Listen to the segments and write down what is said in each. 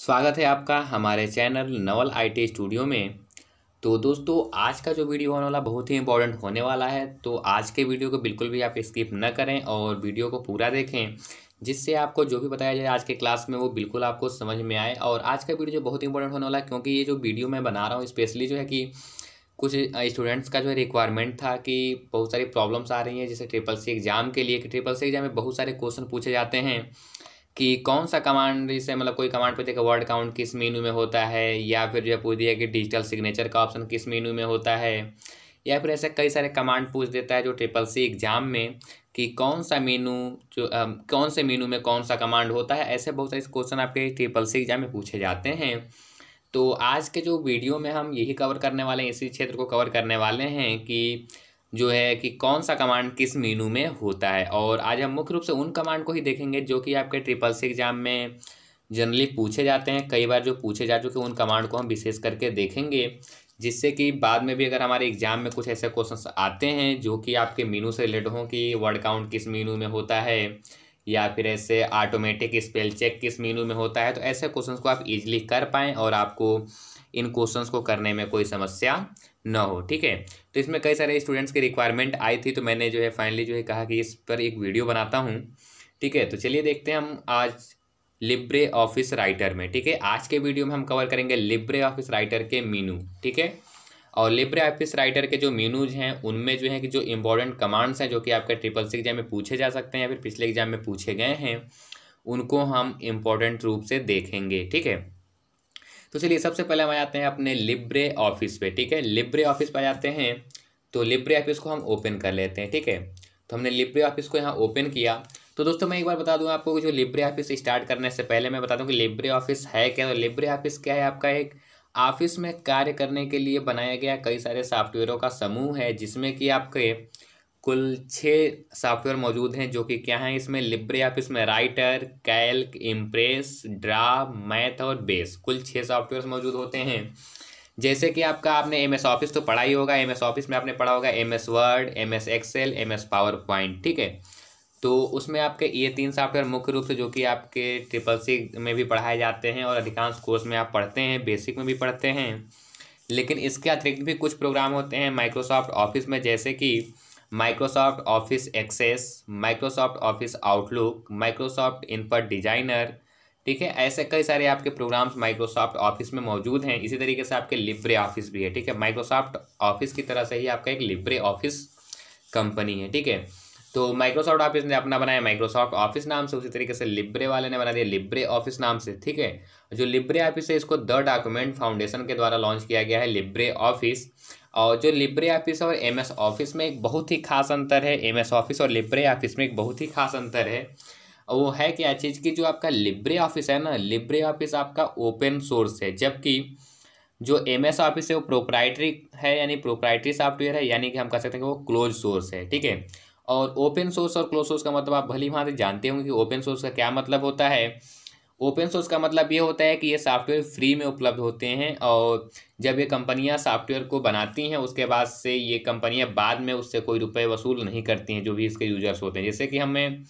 स्वागत है आपका हमारे चैनल नवल आईटी स्टूडियो में तो दोस्तों आज का जो वीडियो होने वाला बहुत ही इंपॉर्टेंट होने वाला है तो आज के वीडियो को बिल्कुल भी आप स्किप न करें और वीडियो को पूरा देखें जिससे आपको जो भी बताया जाए आज के क्लास में वो बिल्कुल आपको समझ में आए और आज का वीडियो जो बहुत इंपॉर्टेंट होने वाला है क्योंकि ये जो वीडियो मैं बना रहा हूँ स्पेशली जो है कि कुछ स्टूडेंट्स का जो है रिक्वायरमेंट था कि बहुत सारी प्रॉब्लम्स आ रही हैं जैसे ट्रिपल सी एग्ज़ाम के लिए कि ट्रिपल सी एग्ज़ाम में बहुत सारे क्वेश्चन पूछे जाते हैं कि कौन सा कमांड इसे मतलब कोई कमांड पूछ दिया वर्ड काउंट किस मेनू में होता है या फिर जो पूछ दिया कि डिजिटल सिग्नेचर का ऑप्शन किस मेनू में होता है या फिर ऐसे कई सारे कमांड पूछ देता है जो ट्रिपल सी एग्ज़ाम में कि कौन सा मेनू जो आ, कौन से मेनू में कौन सा कमांड होता है ऐसे बहुत सारे क्वेश्चन आपके ट्रिपल सी एग्ज़ाम में पूछे जाते हैं तो आज के जो वीडियो में हम यही कवर करने वाले हैं इसी क्षेत्र को कवर करने वाले हैं कि जो है कि कौन सा कमांड किस मीनू में होता है और आज हम मुख्य रूप से उन कमांड को ही देखेंगे जो कि आपके ट्रिपल सी एग्जाम में जनरली पूछे जाते हैं कई बार जो पूछे जा चुके उन कमांड को हम विशेष करके देखेंगे जिससे कि बाद में भी अगर हमारे एग्जाम में कुछ ऐसे क्वेश्चंस आते हैं जो कि आपके मीनू से रिलेटेड हों कि वर्ड काउंट किस मीनू में होता है या फिर ऐसे ऑटोमेटिक स्पेल चेक किस मीनू में होता है तो ऐसे क्वेश्चंस को आप इजीली कर पाएँ और आपको इन क्वेश्चंस को करने में कोई समस्या ना हो ठीक है तो इसमें कई सारे स्टूडेंट्स की रिक्वायरमेंट आई थी तो मैंने जो है फाइनली जो है कहा कि इस पर एक वीडियो बनाता हूँ ठीक है तो चलिए देखते हैं हम आज लिब्रे ऑफिस राइटर में ठीक है आज के वीडियो में हम कवर करेंगे लिब्रे ऑफिस राइटर के मीनू ठीक है और लिब्रे ऑफिस राइटर के जो मीनूज हैं उनमें जो है कि जो इंपॉर्टेंट कमांड्स हैं जो कि आपके ट्रिपल सी एग्जाम में पूछे जा सकते हैं या फिर पिछले एग्जाम में पूछे गए हैं उनको हम इम्पोर्टेंट रूप से देखेंगे ठीक है तो चलिए सबसे पहले हम आ जाते हैं अपने लिब्रे ऑफिस पे ठीक है लिब्रे ऑफिस पर जाते हैं तो लिब्रे ऑफिस को हम ओपन कर लेते हैं ठीक है तो हमने लिब्रे ऑफिस को यहाँ ओपन किया तो दोस्तों मैं एक बार बता दूँ आपको जो लिब्रे ऑफिस स्टार्ट करने से पहले मैं बता दूँ कि लिब्रे ऑफिस है क्या तो लिब्रे ऑफिस क्या है आपका एक ऑफिस में कार्य करने के लिए बनाया गया कई सारे सॉफ्टवेयरों का समूह है जिसमें कि आपके कुल छः सॉफ्टवेयर मौजूद हैं जो कि क्या हैं इसमें लिब्रे आप इसमें Writer Calc Impress Draw Math और बेस कुल छः सॉफ्टवेयर मौजूद होते हैं जैसे कि आपका आपने एम एस ऑफिस तो पढ़ा ही होगा एम एस ऑफिस में आपने पढ़ा होगा M S Word M S Excel M S PowerPoint ठीक है तो उसमें आपके ये तीन सॉफ्टवेयर मुख्य रूप से जो कि आपके ट्रिपल सी में भी पढ़ाए जाते हैं और अधिकांश कोर्स में आप पढ़ते हैं बेसिक में भी पढ़ते हैं लेकिन इसके अतिरिक्त भी कुछ प्रोग्राम होते हैं माइक्रोसॉफ्ट ऑफिस में जैसे कि Microsoft Office Access Microsoft Office Outlook Microsoft इनपट डिजाइनर ठीक है ऐसे कई सारे आपके प्रोग्राम्स माइक्रोसॉफ्ट ऑफिस में मौजूद हैं इसी तरीके से आपके लिब्रे ऑफिस भी है ठीक है माइक्रोसॉफ्ट ऑफिस की तरह से ही आपका एक लिब्रे ऑफिस कंपनी है ठीक है तो माइक्रोसॉफ्ट ऑफिस ने अपना बनाया माइक्रोसॉफ्ट ऑफिस नाम से उसी तरीके से लिब्रे वाले ने बना दिया लिब्रे ऑफिस नाम से ठीक है जो लिब्रे ऑफिस है इसको द डॉक्यूमेंट फाउंडेशन के द्वारा लॉन्च किया गया है लिब्रे ऑफिस और जो लिब्रे ऑफिस और एम एस ऑफिस में एक बहुत ही खास अंतर है एम एस ऑफिस और लिब्रे ऑफिस में एक बहुत ही खास अंतर है वो है क्या चीज़ की जो आपका लिब्रे ऑफिस है ना लिब्रे ऑफिस आपका ओपन सोर्स है जबकि जो एम एस ऑफिस है वो प्रोप्राइटरी है यानी प्रोप्राइटरी सॉफ्टवेयर है यानी कि हम कह सकते हैं कि वो क्लोज सोर्स है ठीक है और ओपन सोर्स और क्लोज सोर्स का मतलब आप भली भांति जानते होंगे कि ओपन सोर्स का क्या मतलब होता है ओपन सोर्स का मतलब ये होता है कि ये सॉफ्टवेयर फ्री में उपलब्ध होते हैं और जब ये कंपनियां सॉफ्टवेयर को बनाती हैं उसके बाद से ये कंपनियां बाद में उससे कोई रुपए वसूल नहीं करती हैं जो भी इसके यूजर्स होते हैं जैसे कि हमें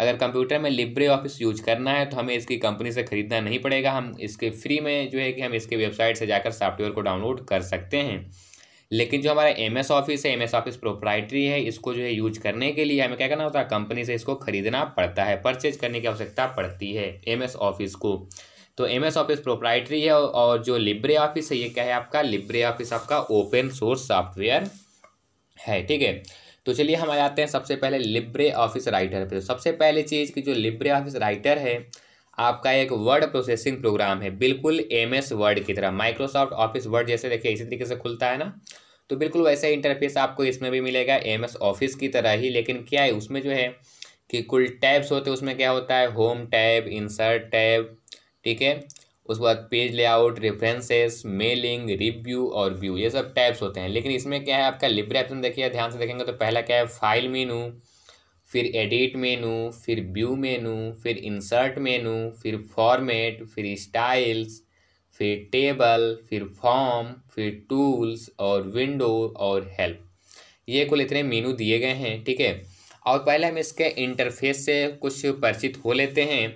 अगर कंप्यूटर में लिब्रे ऑफिस यूज करना है तो हमें इसकी कंपनी से ख़रीदना नहीं पड़ेगा हम इसके फ्री में जो है कि हम इसके वेबसाइट से जाकर सॉफ्टवेयर को डाउनलोड कर सकते हैं लेकिन जो हमारा एम एस ऑफिस है एम एस ऑफिस प्रोप्राइटरी है इसको जो है यूज करने के लिए हमें क्या करना होता है कंपनी से इसको खरीदना पड़ता है परचेज करने की आवश्यकता पड़ती है एम एस ऑफिस को तो एम एस ऑफिस प्रोप्राइटरी है और जो लिब्रे ऑफिस है ये क्या है आपका लिब्रे ऑफिस आपका ओपन सोर्स सॉफ्टवेयर है ठीक है तो चलिए हम आ जाते हैं सबसे पहले लिब्रे ऑफिस राइटर पे तो सबसे पहले चीज़ कि जो लिब्रे ऑफिस राइटर है आपका एक वर्ड प्रोसेसिंग प्रोग्राम है बिल्कुल एम एस वर्ड की तरह माइक्रोसॉफ्ट ऑफिस वर्ड जैसे देखिए इसी तरीके से खुलता है ना तो बिल्कुल वैसा ही इंटरफेस आपको इसमें भी मिलेगा एम एस ऑफिस की तरह ही लेकिन क्या है उसमें जो है कि कुल टैब्स होते हैं उसमें क्या होता है होम टैब इंसर्ट टैब ठीक है उसके बाद page layout references mailing review और व्यू ये सब टैब्स होते हैं लेकिन इसमें क्या है आपका लिब्रे ऑप्शन देखिए ध्यान से देखेंगे तो पहला क्या है फाइल मीनू फिर एडिट मेनू फिर व्यू मेनू फिर इंसर्ट मेनू फिर फॉर्मेट फिर स्टाइल्स फिर टेबल फिर फॉर्म फिर टूल्स और विंडो और हेल्प ये कुल इतने मेनू दिए गए हैं ठीक है और पहले हम इसके इंटरफेस से कुछ परिचित हो लेते हैं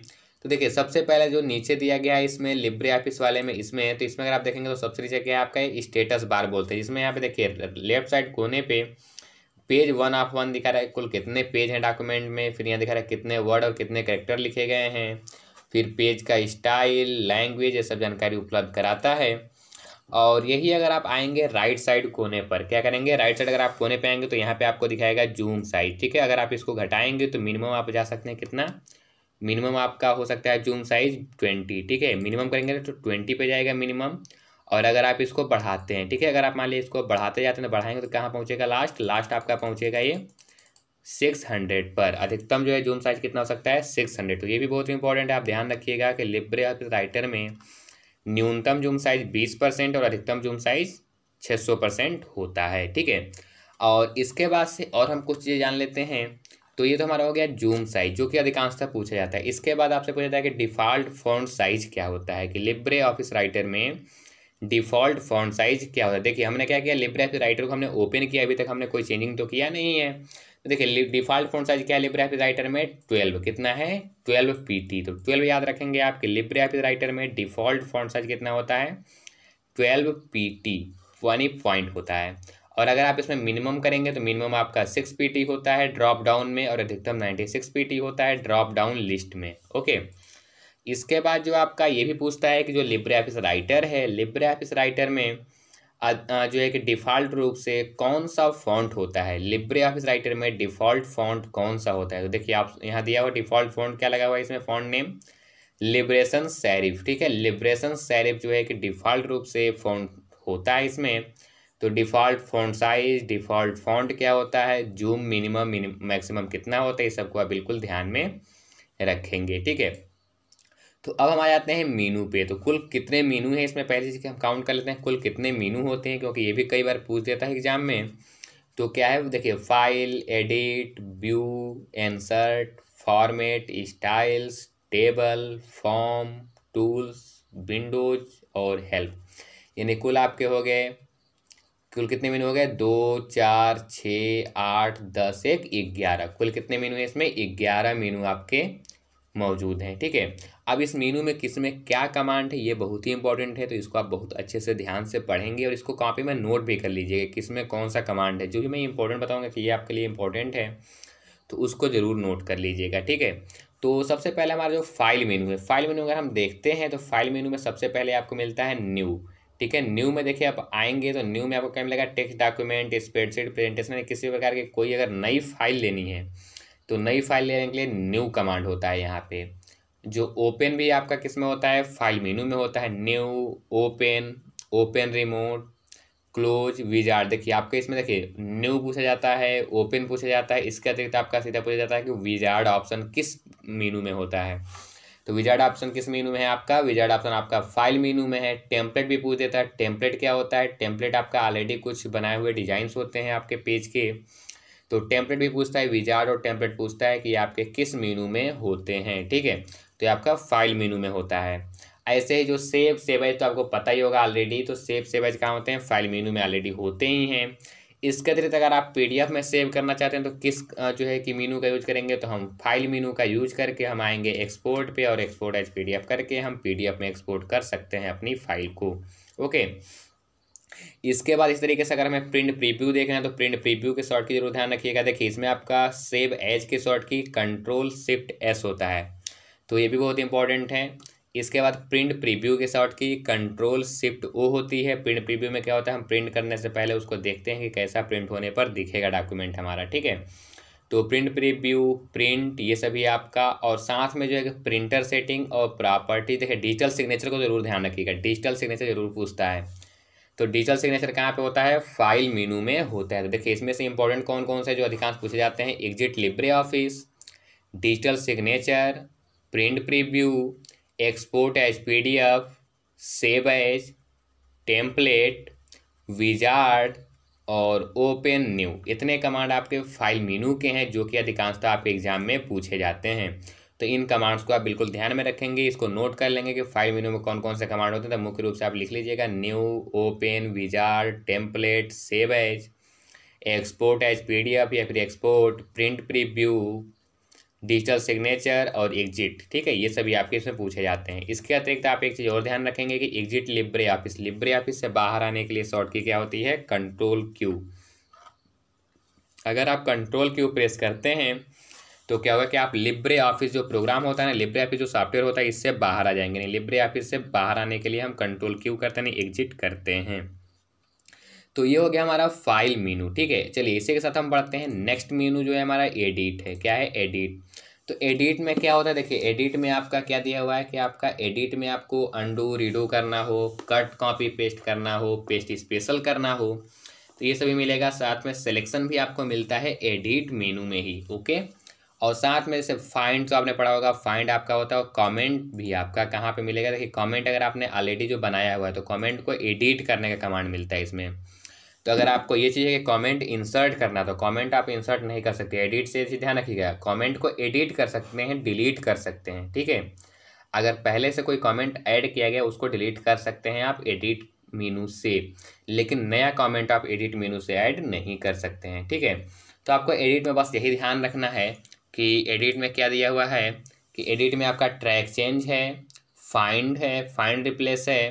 तो देखिए सबसे पहले जो नीचे दिया गया है इसमें लिब्रे ऑफिस वाले में इसमें है तो इसमें अगर आप देखेंगे तो सबसे नीचे क्या है आपका स्टेटस बार बोलते हैं इसमें यहाँ पे देखिए लेफ्ट साइड कोने पे पेज वन ऑफ वन दिखा रहा है कुल कितने पेज हैं डॉक्यूमेंट में फिर यहाँ दिखा रहा है कितने वर्ड और कितने करेक्टर लिखे गए हैं फिर पेज का स्टाइल लैंग्वेज ये सब जानकारी उपलब्ध कराता है और यही अगर आप आएंगे राइट साइड कोने पर क्या करेंगे राइट साइड अगर आप कोने पे आएंगे तो यहाँ पे आपको दिखाएगा जूम साइज ठीक है अगर आप इसको घटाएंगे तो मिनिमम आप जा सकते हैं कितना मिनिमम आपका हो सकता है जूम साइज ट्वेंटी ठीक है मिनिमम करेंगे तो ट्वेंटी पे जाएगा मिनिमम और अगर आप इसको बढ़ाते हैं ठीक है अगर आप मान लीजिए इसको बढ़ाते जाते हैं तो बढ़ाएंगे तो कहाँ पहुँचेगा लास्ट लास्ट आपका पहुँचेगा ये सिक्स हंड्रेड पर अधिकतम जो है जूम साइज कितना हो सकता है सिक्स हंड्रेड तो ये भी बहुत इंपॉर्टेंट है आप ध्यान रखिएगा कि लिब्रे राइटर में न्यूनतम जूम साइज बीस परसेंट और अधिकतम जूम साइज छः सौ परसेंट होता है ठीक है और इसके बाद से और हम कुछ चीज़ें जान लेते हैं तो ये तो हमारा हो गया जूम साइज जो कि अधिकांशतः पूछा जाता है इसके बाद आपसे पूछा जाता है कि डिफ़ॉल्ट फोन साइज क्या होता है कि लिब्रे ऑफिस राइटर में डिफ़ॉल्ट फॉन्ट साइज क्या होता है देखिए हमने क्या किया लिब्रेफी राइटर को हमने ओपन किया अभी तक हमने कोई चेंजिंग तो किया नहीं है तो देखिए डिफ़ॉल्ट फॉन्ट साइज क्या है लिब्रेफी राइटर में ट्वेल्व कितना है ट्वेल्व पीटी तो ट्वेल्व याद रखेंगे आपके लिब्रेफी राइटर में डिफ़ॉल्ट फॉन्ट साइज कितना होता है ट्वेल्व पीटी वनी पॉइंट होता है और अगर आप इसमें मिनिमम करेंगे तो मिनिमम आपका सिक्स पीटी होता है ड्रॉप डाउन में और अधिकतम नाइन्टी सिक्स पीटी होता है ड्रॉप डाउन लिस्ट में ओके okay? इसके बाद जो आपका ये भी पूछता है कि जो लिब्रे ऑफिस राइटर है लिब्रे ऑफिस राइटर में जो है कि डिफ़ॉल्ट रूप से कौन सा फॉन्ट होता है लिब्रे ऑफिस राइटर में डिफ़ॉल्ट फॉन्ट कौन सा होता है तो देखिए आप यहाँ दिया हुआ डिफ़ॉल्ट फॉन्ट क्या लगा हुआ है इसमें फॉन्ट नेम लिब्रेशन सैरिफ ठीक है लिब्रेशन सैरिफ जो है कि डिफ़ॉल्ट रूप से फॉन्ट होता है इसमें तो default font size default font क्या होता है जूम मिनिमम मैक्सिमम कितना होता है ये सबको आप बिल्कुल ध्यान में रखेंगे ठीक है तो अब हम आ जाते हैं मीनू पे तो कुल कितने मीनू हैं इसमें पहले चीज़ हम काउंट कर लेते हैं कुल कितने मीनू होते हैं क्योंकि ये भी कई बार पूछ देता है एग्जाम में तो क्या है देखिए file edit view insert format styles table form tools windows और हेल्प यानी कुल आपके हो गए कुल कितने मीनू हो गए दो चार छः आठ दस एक ग्यारह कुल कितने मीनू है इसमें ग्यारह मीनू आपके मौजूद हैं ठीक है अब इस मीनू में किस में क्या कमांड है ये बहुत ही इंपॉर्टेंट है तो इसको आप बहुत अच्छे से ध्यान से पढ़ेंगे और इसको कॉपी में नोट भी कर लीजिएगा किस में कौन सा कमांड है जो भी मैं इंपॉर्टेंट बताऊँगा कि ये आपके लिए इंपॉर्टेंट है तो उसको ज़रूर नोट कर लीजिएगा ठीक है तो सबसे पहले हमारा जो फाइल मेनू है फाइल मेनू अगर हम देखते हैं तो फाइल मेनू में सबसे पहले आपको मिलता है न्यू ठीक है न्यू में देखिए आप आएंगे तो न्यू में आपको क्या मिलेगा टेक्स्ट डॉक्यूमेंट स्प्रेडशीट प्रेजेंटेशन किसी प्रकार की कोई अगर नई फाइल लेनी है तो नई फाइल लेने के लिए न्यू कमांड होता है यहाँ पे जो ओपन भी आपका किस में होता है फाइल मेनू में होता है new open open remote close wizard देखिए आपके इसमें देखिए न्यू पूछा जाता है ओपन पूछा जाता है इसके अतिरिक्त आपका सीधा पूछा जाता है कि विजार्ड ऑप्शन किस मीनू में होता है तो विजार्ड ऑप्शन किस मीनू में है आपका विजार्ड ऑप्शन आपका फाइल मीनू में है टेम्पलेट भी पूछ देता है टेम्पलेट क्या होता है टेम्पलेट आपका ऑलरेडी कुछ बनाए हुए डिजाइन होते हैं आपके पेज के तो टेम्पलेट भी पूछता है विजार्ड और टेम्पलेट पूछता है कि आपके किस मीनू में होते हैं ठीक है तो ये आपका फाइल मीनू में होता है ऐसे ही जो सेव सेवेज तो आपको पता ही होगा ऑलरेडी तो सेव सेवेज कहाँ होते हैं फाइल मीनू में ऑलरेडी होते ही हैं इसके अतिरिक्त अगर आप पीडीएफ में सेव करना चाहते हैं तो किस जो है कि मीनू का यूज करेंगे तो हम फाइल मीनू का यूज करके हम आएंगे एक्सपोर्ट पे और एक्सपोर्ट एज पीडीएफ करके हम पीडीएफ में एक्सपोर्ट कर सकते हैं अपनी फाइल को ओके इसके बाद इस तरीके से अगर हमें प्रिंट प्रीव्यू देखना है तो प्रिंट प्रीव्यू के शॉर्ट की जरूर ध्यान रखिएगा देखिए इसमें आपका सेव एज के short key control shift S होता है तो ये भी बहुत इंपॉर्टेंट है इसके बाद प्रिंट प्रीव्यू के short key control shift O होती है प्रिंट प्रीव्यू में क्या होता है हम प्रिंट करने से पहले उसको देखते हैं कि कैसा प्रिंट होने पर दिखेगा डॉक्यूमेंट हमारा ठीक है तो प्रिंट प्रीव्यू प्रिंट ये सभी आपका और साथ में जो है प्रिंटर सेटिंग और प्रॉपर्टी देखिए डिजिटल सिग्नेचर को जरूर ध्यान रखिएगा डिजिटल सिग्नेचर जरूर पूछता है तो डिजिटल सिग्नेचर कहाँ पे होता है फाइल मीनू में होता है तो देखिए इसमें से इंपॉर्टेंट कौन कौन से जो अधिकांश पूछे जाते हैं exit Libre Office digital signature print preview export as F save as template wizard और ओपन न्यू इतने कमांड आपके फाइल मीनू के हैं जो कि अधिकांशतः आपके एग्जाम में पूछे जाते हैं तो इन कमांड्स को आप बिल्कुल ध्यान में रखेंगे इसको नोट कर लेंगे कि फाइल मेनू में कौन कौन से कमांड होते हैं तो मुख्य रूप से आप लिख लीजिएगा new open wizard template save as export as PDF या फिर export print preview digital signature और एग्जिट ठीक है ये सभी आपके इसमें पूछे जाते हैं इसके अतिरिक्त आप एक चीज़ और ध्यान रखेंगे कि exit Libre Office Libre Office से बाहर आने के लिए शॉर्ट की क्या होती है कंट्रोल क्यू अगर आप कंट्रोल क्यू प्रेस करते हैं तो क्या होगा कि आप लिब्रे ऑफिस जो प्रोग्राम होता है ना लिब्रे ऑफिस जो सॉफ्टवेयर होता है इससे बाहर आ जाएंगे नहीं लिब्रे ऑफिस से बाहर आने के लिए हम कंट्रोल क्यों करते हैं एग्जिट करते हैं तो ये हो गया हमारा फाइल मीनू ठीक है चलिए इसी के साथ हम बढ़ते हैं नेक्स्ट मीनू जो है हमारा एडिट है क्या है एडिट तो एडिट में क्या होता है देखिए एडिट में आपका क्या दिया हुआ है कि आपका एडिट में आपको अंडू रीडू करना हो कट कॉपी पेस्ट करना हो पेस्ट स्पेशल करना हो तो ये सभी मिलेगा साथ में सिलेक्शन भी आपको मिलता है एडिट मेनू में ही ओके और साथ में जैसे फाइंड तो आपने पढ़ा होगा फाइंड आपका होता है और कॉमेंट भी आपका कहाँ पे मिलेगा देखिए कमेंट अगर आपने ऑलरेडी जो बनाया हुआ है तो कमेंट को एडिट करने का कमांड मिलता है इसमें तो अगर आपको ये चीज़ है कि कमेंट इंसर्ट करना तो कमेंट आप इंसर्ट नहीं कर सकते एडिट से ध्यान रखिएगा कॉमेंट को एडिट कर सकते हैं डिलीट कर सकते हैं ठीक है अगर पहले से कोई कॉमेंट ऐड किया गया उसको डिलीट कर सकते हैं आप एडिट मीनू से लेकिन नया कॉमेंट आप एडिट मीनू से ऐड नहीं कर सकते हैं ठीक है तो आपको एडिट में बस यही ध्यान रखना है कि एडिट में क्या दिया हुआ है कि एडिट में आपका ट्रैक चेंज है फाइंड है फाइंड रिप्लेस है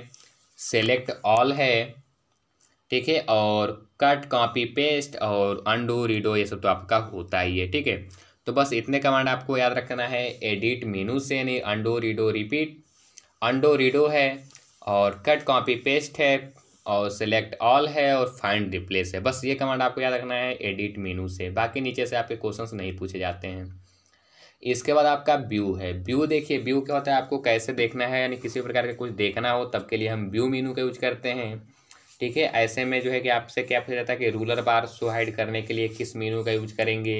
सेलेक्ट ऑल है ठीक है और कट कॉपी पेस्ट और अंडू रीडो ये सब तो आपका होता ही है ठीक है तो बस इतने कमांड आपको याद रखना है एडिट मीनू से यानी undo redo repeat undo redo है और कट कॉपी पेस्ट है और सेलेक्ट ऑल है और फाइंड रिप्लेस है बस ये कमांड आपको याद रखना है एडिट मेनू से बाकी नीचे से आपके क्वेश्चन नहीं पूछे जाते हैं इसके बाद आपका व्यू है व्यू देखिए व्यू क्या होता है आपको कैसे देखना है यानी किसी प्रकार का कुछ देखना हो तब के लिए हम व्यू मीनू का यूज करते हैं ठीक है ऐसे में जो है कि आपसे क्या पूछा जाता है कि रूलर बार शो हाइड करने के लिए किस मीनू का यूज करेंगे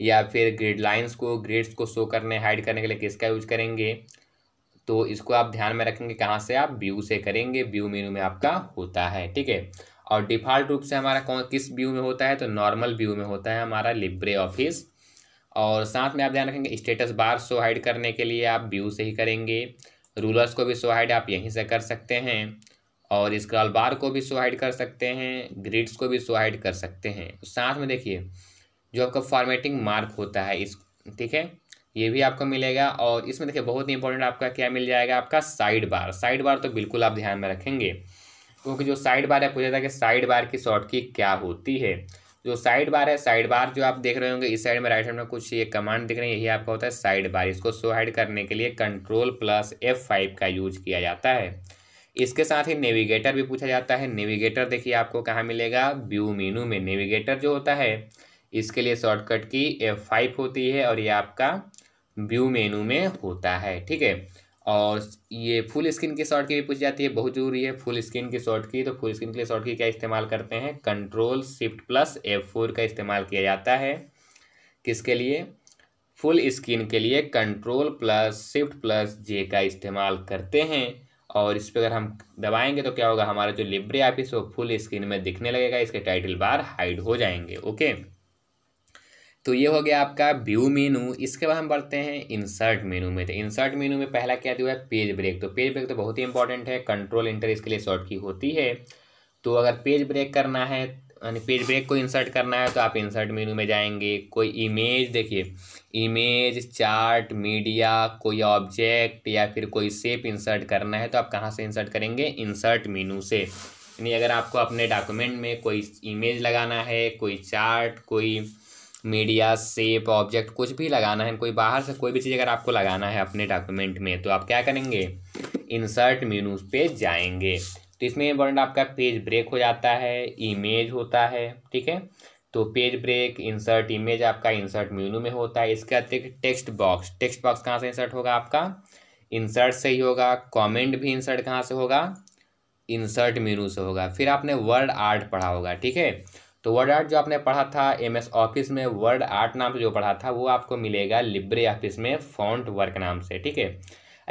या फिर ग्रिड लाइन्स को ग्रिड्स को शो करने हाइड करने के लिए किसका यूज करेंगे तो इसको आप ध्यान में रखेंगे कहाँ से आप व्यू से करेंगे व्यू मेनू में आपका होता है ठीक है और डिफ़ॉल्ट रूप से हमारा कौन किस व्यू में होता है तो नॉर्मल व्यू में होता है हमारा लिब्रे ऑफिस और साथ में आप ध्यान रखेंगे स्टेटस बार शो हाइड करने के लिए आप व्यू से ही करेंगे रूलर्स को भी शो हाइड आप यहीं से कर सकते हैं और स्क्रॉल बार को भी शो हाइड कर सकते हैं ग्रिड्स को भी शो हाइड कर सकते हैं साथ में देखिए जो आपका फॉर्मेटिंग मार्क होता है इस ठीक है ये भी आपको मिलेगा और इसमें देखिए बहुत ही इंपॉर्टेंट आपका क्या मिल जाएगा आपका साइड बार साइड बार तो बिल्कुल आप ध्यान में रखेंगे क्योंकि जो साइड बार है पूछा जाता है कि साइड बार की शॉर्ट की क्या होती है जो साइड बार है साइड बार जो आप देख रहे होंगे इस साइड में राइट साइड में कुछ ये कमांड दिख रहे हैं यही आपका होता है साइड बार इसको सो हाइड करने के लिए कंट्रोल प्लस एफ फाइव का यूज किया जाता है इसके साथ ही नेविगेटर भी पूछा जाता है नेविगेटर देखिए आपको कहाँ मिलेगा व्यू मीनू में नेविगेटर जो होता है इसके लिए शॉर्टकट की एफ फाइव होती है और ये आपका व्यू मेनू में होता है ठीक है और ये फुल स्क्रीन की शॉर्ट की भी पूछी जाती है बहुत जरूरी है फुल स्क्रीन की शॉर्ट की तो फुल स्क्रीन के लिए शॉर्ट की क्या इस्तेमाल करते हैं control shift plus F four का इस्तेमाल किया जाता है किसके लिए फुल स्क्रीन के लिए control plus shift plus J का इस्तेमाल करते हैं और इस पर अगर हम दबाएंगे तो क्या होगा हमारा जो लिब्रे ऑफिस वो फुल स्क्रीन में दिखने लगेगा इसके टाइटल बार हाइड हो जाएंगे ओके तो ये हो गया आपका व्यू मेनू इसके बाद हम बढ़ते हैं इंसर्ट मेनू में तो इंसर्ट मेनू में पहला क्या दिया है पेज ब्रेक तो पेज ब्रेक तो बहुत ही इंपॉर्टेंट है कंट्रोल इंटर इसके लिए शॉर्ट की होती है तो अगर पेज ब्रेक करना है यानी पेज ब्रेक को इंसर्ट करना है तो आप इंसर्ट मेनू में जाएंगे कोई इमेज देखिए इमेज चार्ट मीडिया कोई ऑब्जेक्ट या फिर कोई सेप इंसर्ट करना है तो आप कहाँ से इंसर्ट करेंगे इंसर्ट मेनू से यानी अगर आपको अपने डॉक्यूमेंट में कोई इमेज लगाना है कोई चार्ट कोई मीडिया सेप ऑब्जेक्ट कुछ भी लगाना है कोई बाहर से कोई भी चीज़ अगर आपको लगाना है अपने डॉक्यूमेंट में तो आप क्या करेंगे इंसर्ट मीनूज पे जाएंगे तो इसमें इम्पोर्टेंट आपका पेज ब्रेक हो जाता है इमेज होता है ठीक है तो पेज ब्रेक इंसर्ट इमेज आपका इंसर्ट मेनू में होता है इसके अतिरिक्त टेक्स्ट बॉक्स टेक्स्ट बॉक्स कहाँ से इंसर्ट होगा आपका इंसर्ट से ही होगा कमेंट भी इंसर्ट कहाँ से होगा इंसर्ट मेनू से होगा फिर आपने वर्ड आर्ट पढ़ा होगा ठीक है तो वर्ड आर्ट जो आपने पढ़ा था एम एस ऑफिस में वर्ड आर्ट नाम से जो पढ़ा था वो आपको मिलेगा लिब्रे ऑफिस में फॉन्ट वर्क नाम से ठीक है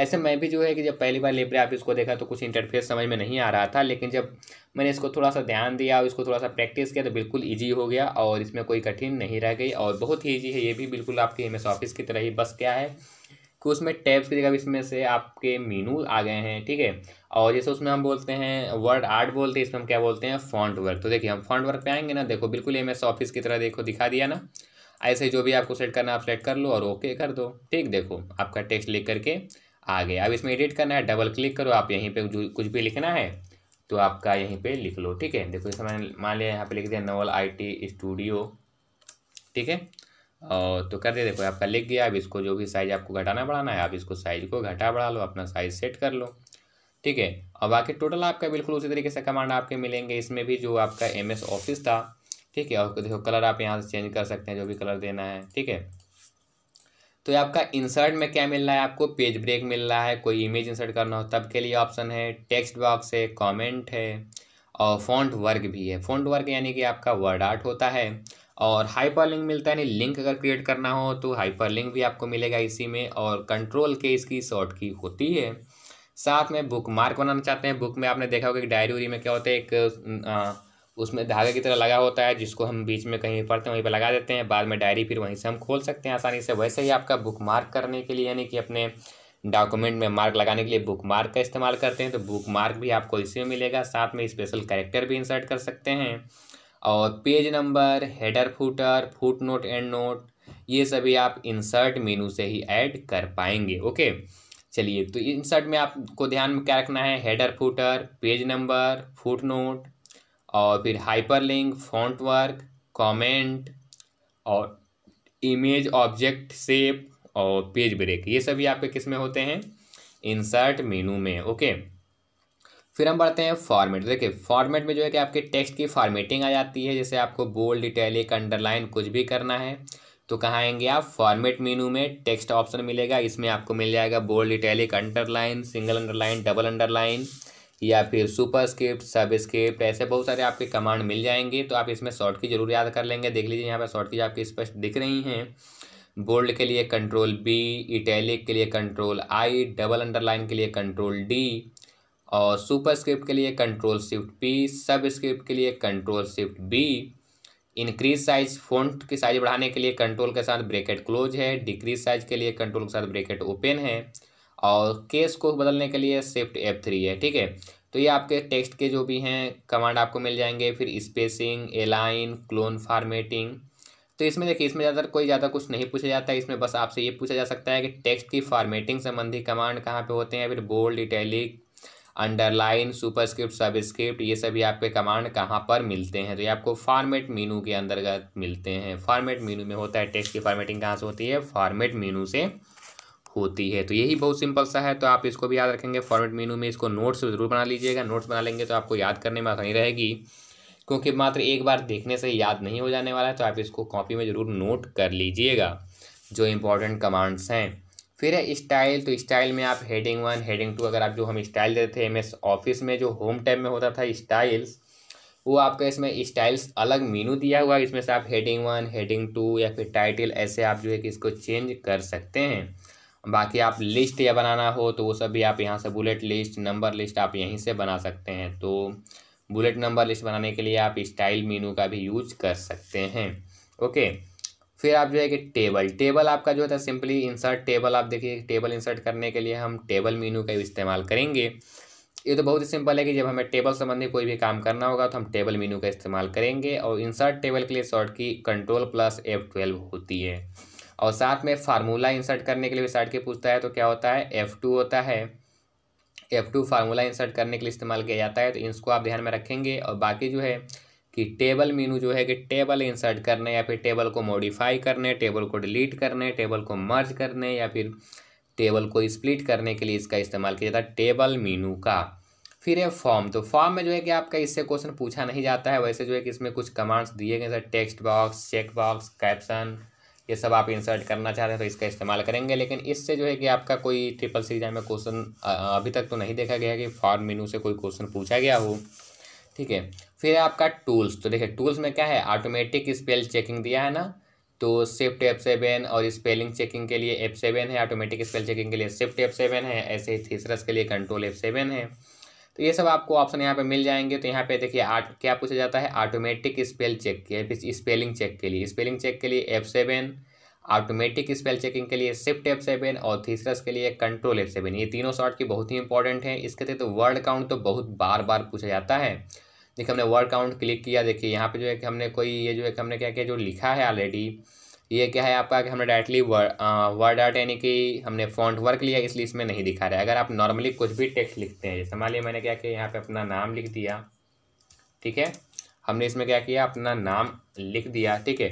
ऐसे मैं भी जो है कि जब पहली बार लिब्रे ऑफिस को देखा तो कुछ इंटरफेस समझ में नहीं आ रहा था लेकिन जब मैंने इसको थोड़ा सा ध्यान दिया और इसको थोड़ा सा प्रैक्टिस किया तो बिल्कुल ईजी हो गया और इसमें कोई कठिन नहीं रह गई और बहुत ही ईजी है ये भी बिल्कुल आपके एम ऑफिस की तरह ही बस क्या है कि उसमें टैब्स की जगह इसमें से आपके मीनू आ गए हैं ठीक है और जैसे उसमें हम बोलते हैं वर्ड आर्ट बोलते हैं इसमें हम क्या बोलते हैं फॉन्ट वर्क तो देखिए हम फॉन्ट वर्क पे आएंगे ना देखो बिल्कुल एम एस ऑफिस की तरह देखो दिखा दिया ना ऐसे जो भी आपको सेट करना आप सेट कर लो और ओके कर दो ठीक देखो आपका टेक्स्ट लिख करके आ गया अब इसमें एडिट करना है डबल क्लिक करो आप यहीं पर जो कुछ भी लिखना है तो आपका यहीं पर लिख लो ठीक है देखो जैसे मैंने मान लिया यहाँ पर लिख दिया नोवल टी स्टूडियो ठीक है और तो कर दे देखो आपका लिख गया अब इसको जो भी साइज़ आपको घटाना बढ़ाना है आप इसको साइज़ को घटा बढ़ा लो अपना साइज़ सेट कर लो ठीक है और बाकी टोटल आपका बिल्कुल उसी तरीके से कमांड आपके मिलेंगे इसमें भी जो आपका एम एस ऑफिस था ठीक है और देखो कलर आप यहाँ से चेंज कर सकते हैं जो भी कलर देना है ठीक है तो आपका इंसर्ट में क्या मिल रहा है आपको पेज ब्रेक मिल रहा है कोई इमेज इंसर्ट करना हो तब के लिए ऑप्शन है टेक्स्ट बॉक्स है कमेंट है और फॉन्ट वर्क भी है फॉन्ट वर्क यानी कि आपका वर्ड आर्ट होता है और हाइपर लिंक मिलता है यानी लिंक अगर क्रिएट करना हो तो हाइपर लिंक भी आपको मिलेगा इसी में और कंट्रोल के इसकी शॉर्ट की होती है साथ में बुक मार्क बनाना चाहते हैं बुक में आपने देखा होगा कि डायरी उरी में क्या होता है एक आ, उसमें धागे की तरह लगा होता है जिसको हम बीच में कहीं पढ़ते हैं वहीं पर लगा देते हैं बाद में डायरी फिर वहीं से हम खोल सकते हैं आसानी से वैसे ही आपका बुक मार्क करने के लिए यानी कि अपने डॉक्यूमेंट में मार्क लगाने के लिए बुक मार्क का इस्तेमाल करते हैं तो बुक मार्क भी आपको इसी में मिलेगा साथ में स्पेशल कैरेक्टर भी इंसर्ट कर सकते हैं और page number header footer footnote endnote ये सभी आप इंसर्ट मेनू से ही ऐड कर पाएंगे ओके चलिए तो इंसर्ट में आपको ध्यान में क्या रखना है header footer page number footnote और फिर hyperlink font work comment और इमेज ऑब्जेक्ट सेप और पेज ब्रेक ये सभी आपके किस में होते हैं इंसर्ट मेनू में ओके फिर हम बढ़ते हैं फॉर्मेट देखिए फॉर्मेट में जो है कि आपके टेक्स्ट की फॉर्मेटिंग आ जाती है जैसे आपको बोल्ड इटैलिक अंडरलाइन कुछ भी करना है तो कहाँ आएंगे आप फॉर्मेट मेनू में टेक्स्ट ऑप्शन मिलेगा इसमें आपको मिल जाएगा bold italic underline single underline double underline या फिर सुपर स्क्रिप्ट सब स्क्रिप्ट ऐसे बहुत सारे आपके कमांड मिल जाएंगे तो आप इसमें शॉर्ट की जरूर याद कर लेंगे देख लीजिए यहाँ पर शॉर्ट की आपकी स्पष्ट दिख रही हैं बोल्ड के लिए कंट्रोल बी इटैलिक के लिए कंट्रोल आई डबल अंडरलाइन के लिए कंट्रोल डी और सुपर स्क्रिप्ट के लिए control shift P subscript के लिए control shift B increase size font की साइज बढ़ाने के लिए कंट्रोल के साथ ब्रेकेट क्लोज है डिक्रीज साइज के लिए कंट्रोल के साथ ब्रेकेट ओपन है और केस को बदलने के लिए शिफ्ट एफ थ्री है ठीक है तो ये आपके टेक्स्ट के जो भी हैं कमांड आपको मिल जाएंगे फिर स्पेसिंग एलाइन क्लोन फार्मेटिंग तो इसमें देखिए इसमें ज़्यादातर कोई ज़्यादा कुछ नहीं पूछा जाता है इसमें बस आपसे ये पूछा जा सकता है कि टेक्स्ट की फार्मेटिंग संबंधी कमांड कहाँ पे होते हैं फिर bold italic underline superscript subscript ये सभी आपके कमांड कहाँ पर मिलते हैं तो ये आपको फॉर्मेट मीनू के अंतर्गत मिलते हैं फॉर्मेट मीनू में होता है टेक्स्ट की फॉर्मेटिंग कहाँ से होती है फॉर्मेट मीनू से होती है तो यही बहुत सिंपल सा है तो आप इसको भी याद रखेंगे फॉर्मेट मीनू में इसको नोट्स ज़रूर बना लीजिएगा नोट्स बना लेंगे तो आपको याद करने में आसानी रहेगी क्योंकि मात्र एक बार देखने से याद नहीं हो जाने वाला है तो आप इसको कॉपी में ज़रूर नोट कर लीजिएगा जो इम्पोर्टेंट कमांड्स हैं फिर है स्टाइल तो स्टाइल में आप हेडिंग वन हेडिंग टू अगर आप जो हम स्टाइल देते थे एम एस ऑफिस में जो होम टैब में होता था स्टाइल्स वो आपका इसमें स्टाइल्स अलग मीनू दिया हुआ है इसमें से आप हेडिंग वन हेडिंग टू या फिर टाइटल ऐसे आप जो है कि इसको चेंज कर सकते हैं बाकी आप लिस्ट या बनाना हो तो वो सब भी आप यहाँ से बुलेट लिस्ट नंबर लिस्ट आप यहीं से बना सकते हैं तो बुलेट नंबर लिस्ट बनाने के लिए आप स्टाइल मीनू का भी यूज कर सकते हैं ओके फिर आप जो है कि टेबल टेबल आपका जो होता है सिंपली इंसर्ट टेबल आप देखिए टेबल इंसर्ट करने के लिए हम टेबल मीनू का इस्तेमाल करेंगे ये तो बहुत ही सिंपल है कि जब हमें टेबल संबंधी कोई भी काम करना होगा तो हम टेबल मीनू का इस्तेमाल करेंगे और इंसर्ट टेबल के लिए short key control plus F twelve होती है और साथ में फार्मूला इंसर्ट करने के लिए भी शॉर्ट की पूछता है तो क्या होता है एफ टू होता है एफ टू फार्मूला इंसर्ट करने के लिए इस्तेमाल किया जाता है तो इसको आप ध्यान में रखेंगे और बाकी जो है कि टेबल मीनू जो है कि टेबल इंसर्ट करने या फिर टेबल को मॉडिफाई करने टेबल को डिलीट करने टेबल को मर्ज करने या फिर टेबल को स्प्लिट करने के लिए इसका इस्तेमाल किया जाता है टेबल मीनू का फिर है फॉर्म तो फॉर्म में जो है कि आपका इससे क्वेश्चन पूछा नहीं जाता है वैसे जो है कि इसमें कुछ कमांड्स दिए गए sir text box check box caption ये सब आप इंसर्ट करना चाहते हैं तो इसका इस्तेमाल करेंगे लेकिन इससे जो है कि आपका कोई ट्रिपल सी एग्जाम में क्वेश्चन अभी तक तो नहीं देखा गया कि फॉर्म मीनू से कोई क्वेश्चन पूछा गया हो ठीक है फिर है आपका टूल्स तो देखिए टूल्स में क्या है ऑटोमेटिक स्पेल चेकिंग दिया है ना तो स्विफ्ट एफ सेवन और स्पेलिंग चेकिंग के लिए एफ सेवन है ऑटोमेटिक स्पेल चेकिंग के लिए स्विफ्ट एफ सेवन है ऐसे ही थीसरस के लिए कंट्रोल एफ सेवन है तो ये सब आपको ऑप्शन यहाँ पे मिल जाएंगे तो यहाँ पे देखिए आट क्या पूछा जाता है ऑटोमेटिक स्पेल चेक के स्पेलिंग चेक के लिए स्पेलिंग चेक के लिए F seven automatic spell checking के लिए स्विफ्ट एफ सेवन और थीसरस के लिए कंट्रोल एफ सेवन ये तीनों शॉर्ट की बहुत ही इंपॉर्टेंट है इसके तहत वर्ड काउंट तो बहुत बार बार पूछा जाता है देखिए हमने वर्ड काउंट क्लिक किया देखिए यहाँ पे जो है कि हमने कोई ये जो है कि हमने क्या किया जो लिखा है ऑलरेडी ये क्या है आपका कि हमने डायरेक्टली वर्ड आर्ट यानी कि हमने फॉन्ट वर्क लिया इसलिए इसमें नहीं दिखा रहा है अगर आप नॉर्मली कुछ भी टेक्स्ट लिखते हैं जैसे मान लिया मैंने क्या किया यहाँ पे अपना नाम लिख दिया ठीक है हमने इसमें क्या किया अपना नाम लिख दिया ठीक है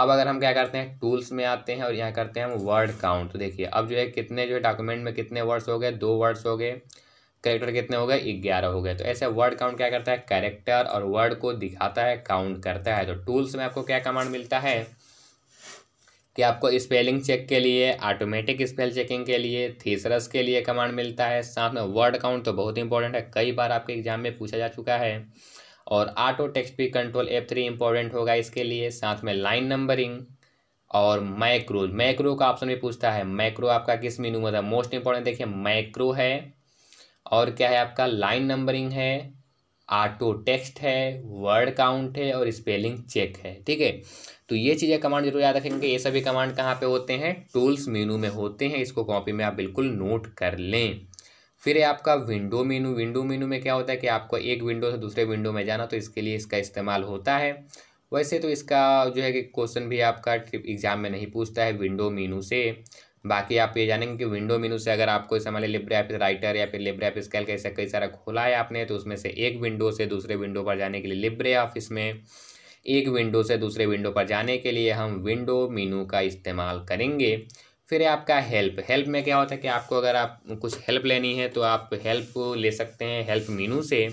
अब अगर हम क्या करते हैं टूल्स में आते हैं और यहाँ करते हैं हम वर्ड काउंट तो देखिए अब जो है कितने जो है डॉक्यूमेंट में कितने वर्ड्स हो गए दो वर्ड्स हो गए कैरेक्टर कितने हो गए ग्यारह हो गए तो ऐसे वर्ड काउंट क्या करता है कैरेक्टर और वर्ड को दिखाता है काउंट करता है तो टूल्स में आपको क्या कमांड मिलता है कि आपको स्पेलिंग चेक के लिए ऑटोमेटिक स्पेल चेकिंग के लिए थीसरस के लिए कमांड मिलता है साथ में वर्ड काउंट तो बहुत इंपॉर्टेंट है कई बार आपके एग्जाम में पूछा जा चुका है और ऑटो टेक्स्ट भी कंट्रोल एफ थ्री इंपॉर्टेंट होगा इसके लिए साथ में लाइन नंबरिंग और मैक्रो मैक्रो का ऑप्शन भी पूछता है मैक्रो आपका किस मीनू में था मोस्ट इंपॉर्टेंट देखिए मैक्रो है और क्या है आपका लाइन नंबरिंग है ऑटो टेक्स्ट है वर्ड काउंट है और स्पेलिंग चेक है ठीक है तो ये चीज़ें कमांड जरूर याद रखेंगे ये सभी कमांड कहाँ पे होते हैं टूल्स मेनू में होते हैं इसको कॉपी में आप बिल्कुल नोट कर लें फिर है आपका विंडो मेनू विंडो मेनू में क्या होता है कि आपको एक विंडो से दूसरे विंडो में जाना तो इसके लिए इसका इस्तेमाल होता है वैसे तो इसका जो है कि क्वेश्चन भी आपका एग्ज़ाम में नहीं पूछता है विंडो मेनू से बाकी आप ये जानेंगे कि विंडो मेनू से अगर आपको इस हमारे लिब्रे ऑफिस राइटर या फिर लिब्रे ऑफिस कैल कैसे कई सारा खोला है आपने तो उसमें से एक विंडो से दूसरे विंडो पर जाने के लिए लिब्रे ऑफिस में एक विंडो से दूसरे विंडो पर जाने के लिए हम विंडो मीनू का इस्तेमाल करेंगे फिर आपका हेल्प हेल्प में क्या होता है कि आपको अगर आप कुछ हेल्प लेनी है तो आप हेल्प ले सकते हैं हेल्प मीनू से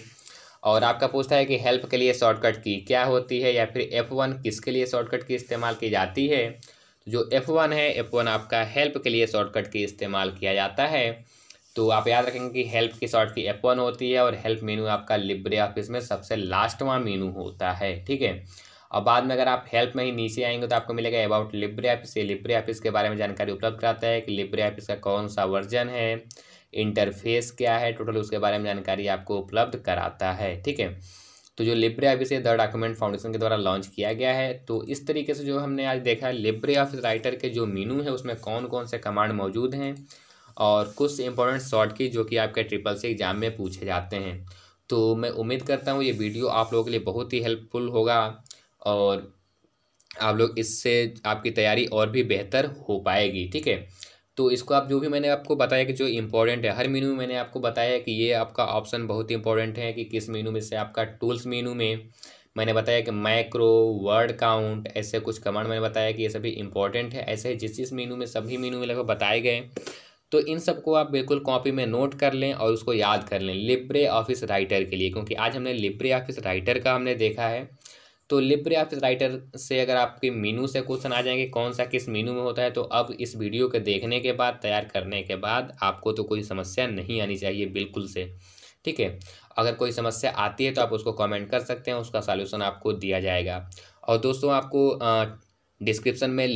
और आपका पूछता है कि हेल्प के लिए शॉर्टकट की क्या होती है या फिर एफ़ वन किसके लिए शॉर्टकट की इस्तेमाल की जाती है तो जो एफ वन है एफ वन आपका हेल्प के लिए शॉर्टकट की इस्तेमाल किया जाता है तो आप याद रखेंगे कि हेल्प की शॉर्ट की एफ वन होती है और हेल्प मेनू आपका लिब्रे ऑफिस में सबसे वहाँ मेनू होता है ठीक है और बाद में अगर आप हेल्प में ही नीचे आएंगे तो आपको मिलेगा अबाउट लिब्रे ऑफिस ये लिब्रे ऑफिस के बारे में जानकारी उपलब्ध कराता है कि लिब्रे ऑफिस का कौन सा वर्जन है इंटरफेस क्या है टोटल उसके बारे में जानकारी आपको उपलब्ध कराता है ठीक है तो जो लिब्रे ऑफिस है द डॉक्यूमेंट फाउंडेशन के द्वारा लॉन्च किया गया है तो इस तरीके से जो हमने आज देखा है लिब्रे ऑफिस राइटर के जो मीनू है उसमें कौन कौन से कमांड मौजूद हैं और कुछ इंपॉर्टेंट शॉर्ट की जो कि आपके ट्रिपल सी एग्ज़ाम में पूछे जाते हैं तो मैं उम्मीद करता हूँ ये वीडियो आप लोगों के लिए बहुत ही हेल्पफुल होगा और आप लोग इससे आपकी तैयारी और भी बेहतर हो पाएगी ठीक है तो इसको आप जो भी मैंने आपको बताया कि जो इम्पोर्टेंट है हर मीनू में मैंने आपको बताया कि ये आपका ऑप्शन बहुत इंपॉर्टेंट है कि किस मीनू में से आपका टूल्स मीनू में मैंने बताया कि माइक्रो वर्ड काउंट ऐसे कुछ कमांड मैंने बताया कि ये सभी इंपॉर्टेंट है ऐसे जिस जिस मीनू में सभी मीनू में लगभग बताए गए तो इन सबको आप बिल्कुल कॉपी में नोट कर लें और उसको याद कर लें लिब्रे ऑफिस राइटर के लिए क्योंकि आज हमने लिब्रे ऑफिस राइटर का हमने देखा है तो लिब्रे ऑफिस राइटर से अगर आपके मीनू से क्वेश्चन आ जाएंगे कौन सा किस मीनू में होता है तो अब इस वीडियो के देखने के बाद तैयार करने के बाद आपको तो कोई समस्या नहीं आनी चाहिए बिल्कुल से ठीक है अगर कोई समस्या आती है तो आप उसको कमेंट कर सकते हैं उसका सॉल्यूशन आपको दिया जाएगा और दोस्तों आपको डिस्क्रिप्शन में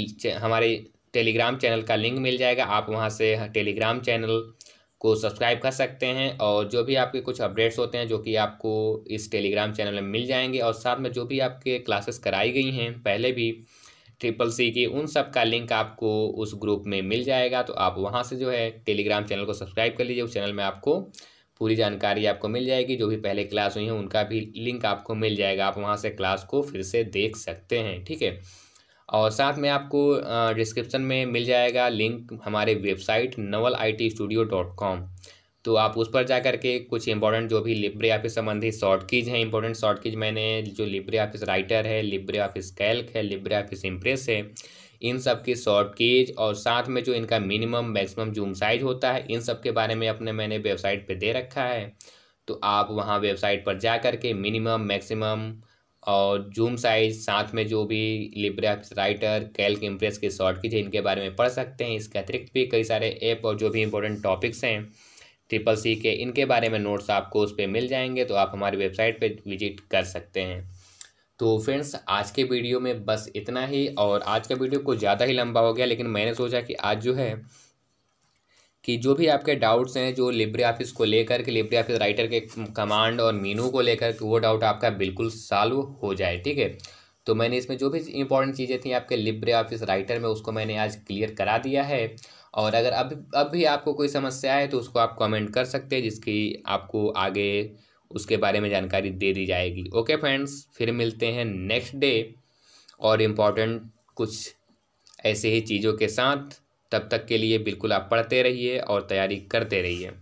हमारे टेलीग्राम चैनल का लिंक मिल जाएगा आप वहाँ से टेलीग्राम चैनल को सब्सक्राइब कर सकते हैं और जो भी आपके कुछ अपडेट्स होते हैं जो कि आपको इस टेलीग्राम चैनल में मिल जाएंगे और साथ में जो भी आपके क्लासेस कराई गई हैं पहले भी ट्रिपल सी की उन सब का लिंक आपको उस ग्रुप में मिल जाएगा तो आप वहाँ से जो है टेलीग्राम चैनल को सब्सक्राइब कर लीजिए उस चैनल में आपको पूरी जानकारी आपको मिल जाएगी जो भी पहले क्लास हुई है उनका भी लिंक आपको मिल जाएगा आप वहाँ से क्लास को फिर से देख सकते हैं ठीक है और साथ में आपको डिस्क्रिप्शन में मिल जाएगा लिंक हमारे website Naval I T studio dot com तो आप उस पर जा करके कुछ इंपॉर्टेंट जो भी लिब्रे ऑफिस संबंधी शॉर्ट कीज हैं इंपॉर्टेंट शॉर्ट कीज मैंने जो लिब्रे ऑफिस राइटर है लिब्रे ऑफिस कैल्क है लिब्रे ऑफिस इम्प्रेस है इन सब की शॉर्ट कीज और साथ में जो इनका मिनिमम मैक्सिमम जूम साइज होता है इन सब के बारे में अपने मैंने वेबसाइट पर दे रखा है तो आप वहाँ वेबसाइट पर जा कर के मिनिमम मैक्सिमम और जूम साइज साथ में जो भी लिब्रे राइटर कैल्क इम्प्रेस के की थी इनके बारे में पढ़ सकते हैं इसके अतिरिक्त भी कई सारे ऐप और जो भी इंपॉर्टेंट टॉपिक्स हैं ट्रिपल सी के इनके बारे में नोट्स आपको उस पर मिल जाएंगे तो आप हमारी वेबसाइट पर विजिट कर सकते हैं तो फ्रेंड्स आज के वीडियो में बस इतना ही और आज का वीडियो कुछ ज़्यादा ही लंबा हो गया लेकिन मैंने सोचा कि आज जो है कि जो भी आपके डाउट्स हैं जो लिब्रे ऑफिस को लेकर के लिब्रे ऑफिस राइटर के कमांड और मीनू को लेकर के वो डाउट आपका बिल्कुल सॉल्व हो जाए ठीक है तो मैंने इसमें जो भी इंपॉर्टेंट चीज़ें थी आपके लिब्रे ऑफिस राइटर में उसको मैंने आज क्लियर करा दिया है और अगर अब अब भी आपको कोई समस्या है तो उसको आप कमेंट कर सकते हैं जिसकी आपको आगे उसके बारे में जानकारी दे दी जाएगी ओके फ्रेंड्स फिर मिलते हैं नेक्स्ट डे और इम्पॉर्टेंट कुछ ऐसे ही चीज़ों के साथ तब तक के लिए बिल्कुल आप पढ़ते रहिए और तैयारी करते रहिए